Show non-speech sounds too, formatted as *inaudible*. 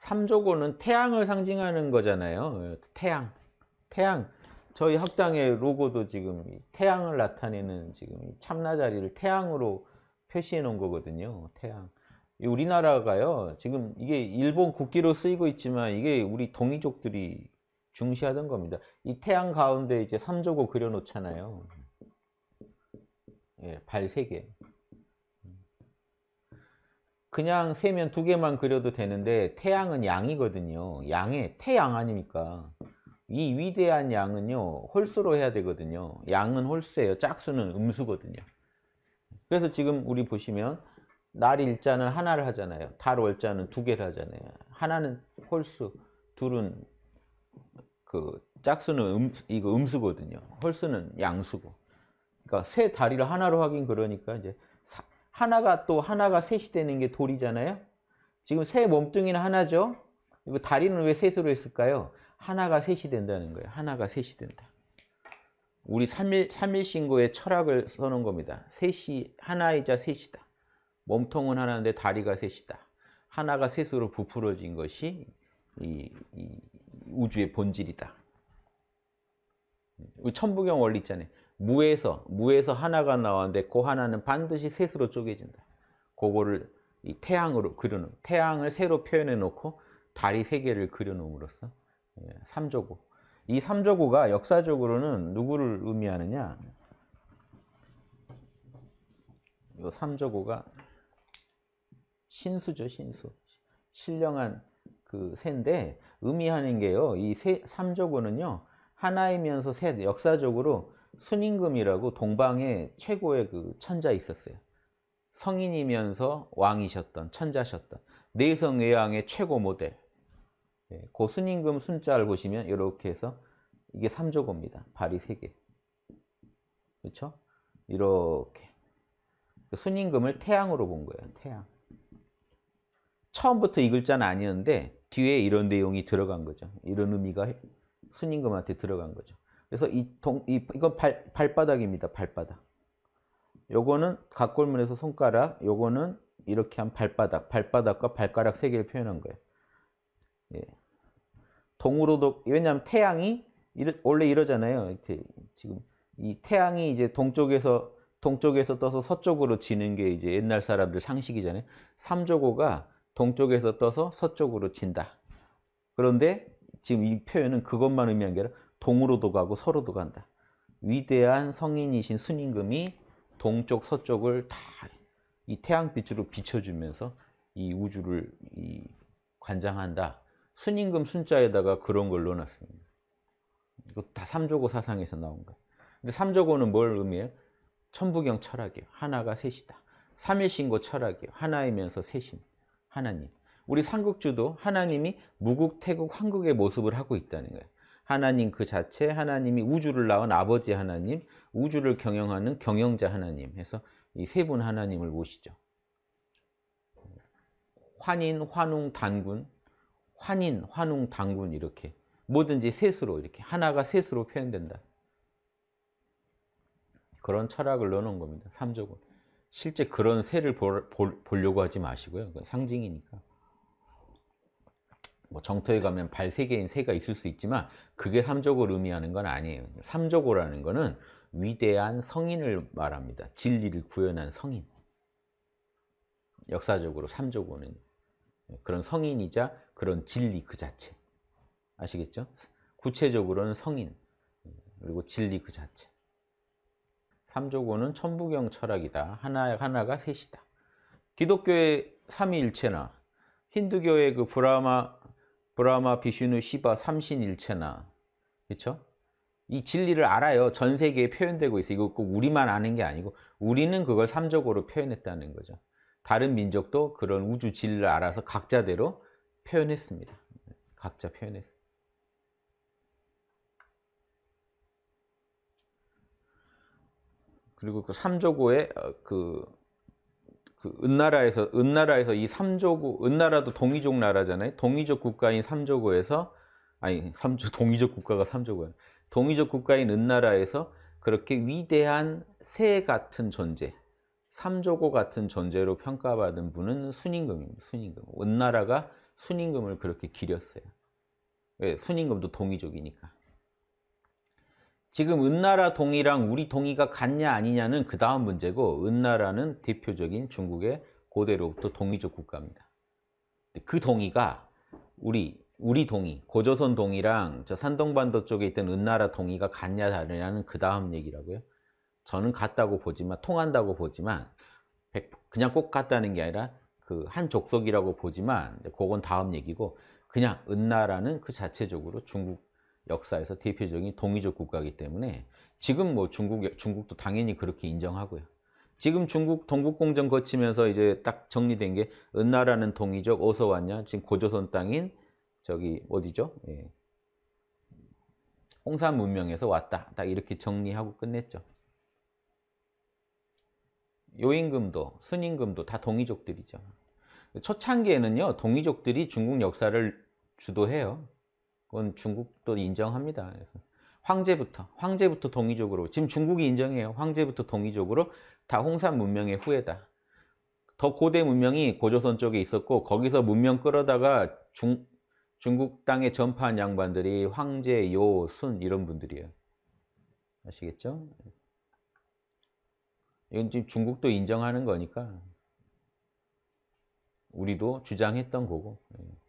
삼조고는 태양을 상징하는 거잖아요. 예, 태양. 태양. 저희 학당의 로고도 지금 태양을 나타내는 지금 참나자리를 태양으로 표시해 놓은 거거든요. 태양. 우리나라가요. 지금 이게 일본 국기로 쓰이고 있지만 이게 우리 동이족들이 중시하던 겁니다. 이 태양 가운데 이제 삼조고 그려 놓잖아요. 예, 발 3개. 그냥 세면 두 개만 그려도 되는데 태양은 양이거든요. 양의 태양 아닙니까? 이 위대한 양은요. 홀수로 해야 되거든요. 양은 홀수예요. 짝수는 음수거든요. 그래서 지금 우리 보시면 날 일자는 하나를 하잖아요. 달 월자는 두 개를 하잖아요. 하나는 홀수, 둘은 그 짝수는 음, 이거 음수거든요. 홀수는 양수고. 그러니까 세 다리를 하나로 하긴 그러니까 이제 하나가 또 하나가 셋이 되는 게 돌이잖아요. 지금 새 몸뚱이는 하나죠. 이거 다리는 왜 셋으로 했을까요? 하나가 셋이 된다는 거예요. 하나가 셋이 된다. 우리 3일, 3일 신고의 철학을 서는 겁니다. 셋이 하나이자 셋이다. 몸통은 하나인데 다리가 셋이다. 하나가 셋으로 부풀어진 것이 이, 이 우주의 본질이다. 천부경 원리 있잖아요. 무에서 무에서 하나가 나왔는데 그 하나는 반드시 셋으로 쪼개진다. 그거를 이 태양으로 그려놓 태양을 새로 표현해 놓고 달이 세 개를 그려놓음으로써 예, 삼조고 이 삼조고가 역사적으로는 누구를 의미하느냐 이 삼조고가 신수죠 신수 신령한 그 새인데 의미하는 게요 이 세, 삼조고는요 하나이면서 셋 역사적으로 순임금이라고 동방에 최고의 그 천자 있었어요. 성인이면서 왕이셨던 천자셨던 내성외왕의 최고 모델 예, 고순임금 그 순자를 보시면 이렇게 해서 이게 3조고입니다. 발이 3개. 그렇죠? 이렇게. 그 순임금을 태양으로 본 거예요. 태양. 처음부터 이 글자는 아니었는데 뒤에 이런 내용이 들어간 거죠. 이런 의미가 순임금한테 들어간 거죠. 그래서 이 동, 이, 이건 발, 발바닥입니다. 발바닥. 요거는 각골문에서 손가락, 요거는 이렇게 한 발바닥, 발바닥과 발가락 세 개를 표현한 거예요. 예. 동으로도, 왜냐하면 태양이 이러, 원래 이러잖아요. 이렇게 지금 이 태양이 이제 동쪽에서 동쪽에서 떠서 서쪽으로 지는 게 이제 옛날 사람들 상식이잖아요. 삼조고가 동쪽에서 떠서 서쪽으로 진다. 그런데 지금 이 표현은 그것만 의미한 게 아니라 동으로도 가고 서로도 간다. 위대한 성인이신 순임금이 동쪽 서쪽을 다 이 태양빛으로 비춰주면서 이 우주를 이 관장한다. 순임금 순자에다가 그런 걸 넣어놨습니다. 이거 다 삼조고 사상에서 나온 거예 근데 삼조고는 뭘 의미해요? 천부경 철학이요 하나가 셋이다. 삼일신고 철학이요 하나이면서 셋인 하나님. 우리 삼국주도 하나님이 무국, 태국, 황국의 모습을 하고 있다는 거예요. 하나님 그 자체, 하나님이 우주를 낳은 아버지 하나님, 우주를 경영하는 경영자 하나님 해서 이 세 분 하나님을 모시죠. 환인, 환웅, 단군, 환인, 환웅, 단군 이렇게 뭐든지 셋으로 이렇게 하나가 셋으로 표현된다. 그런 철학을 넣어놓은 겁니다. 삼조군. 실제 그런 새를 보, 보, 보려고 하지 마시고요. 상징이니까. 뭐 정토에 가면 발 세개인 새가 있을 수 있지만 그게 삼족을 의미하는 건 아니에요. 삼족오라는 거는 위대한 성인을 말합니다. 진리를 구현한 성인. 역사적으로 삼족오는 그런 성인이자 그런 진리 그 자체. 아시겠죠? 구체적으로는 성인, 그리고 진리 그 자체. 삼족오는 천부경 철학이다. 하나, 하나가 셋이다. 기독교의 삼위일체나 힌두교의 그 브라마 브라마, 비슈누, 시바, 삼신일체나 그렇죠? 이 진리를 알아요. 전 세계에 표현되고 있어요. 이거 꼭 우리만 아는 게 아니고 우리는 그걸 삼적으로 표현했다는 거죠. 다른 민족도 그런 우주 진리를 알아서 각자대로 표현했습니다. 각자 표현했습니다 그리고 그 삼조고의 어, 그그 은나라에서 은나라에서 이 삼조국 은나라도 동이족 나라잖아요. 동이족 국가인 삼조국에서 아니 삼조 *laughs* 동이족 국가가 삼조국 동이족 국가인 은나라에서 그렇게 위대한 새 같은 존재, 삼조고 같은 존재로 평가받은 분은 순임금입니다. 순임금. 은나라가 순임금을 그렇게 기렸어요. 왜? 예, 순임금도 동이족이니까. 지금 은나라 동이랑 우리 동이가 같냐 아니냐는 그 다음 문제고 은나라는 대표적인 중국의 고대로부터 동이족 국가입니다. 그 동이가 우리 우리 동이, 고조선 동이랑 저 산동반도 쪽에 있던 은나라 동이가 같냐 다르냐는 그 다음 얘기라고요. 저는 같다고 보지만 통한다고 보지만 그냥 꼭 같다는 게 아니라 그 한 족속이라고 보지만 그건 다음 얘기고 그냥 은나라는 그 자체적으로 중국 역사에서 대표적인 동이족 국가이기 때문에 지금 뭐 중국, 중국도 당연히 그렇게 인정하고요. 지금 중국 동국공정 거치면서 이제 딱 정리된 게 은나라는 동이족 어서 왔냐? 지금 고조선 땅인 저기 어디죠? 예. 홍산 문명에서 왔다. 딱 이렇게 정리하고 끝냈죠. 요임금도 순임금도 다 동이족들이죠. 초창기에는요 동이족들이 중국 역사를 주도해요. 그건 중국도 인정합니다. 황제부터 황제부터 동의적으로 지금 중국이 인정해요. 황제부터 동의적으로 다 홍산 문명의 후예다. 더 고대 문명이 고조선 쪽에 있었고 거기서 문명 끌어다가 중, 중국 땅에 전파한 양반들이 황제, 요, 순 이런 분들이에요. 아시겠죠? 이건 지금 중국도 인정하는 거니까 우리도 주장했던 거고 예.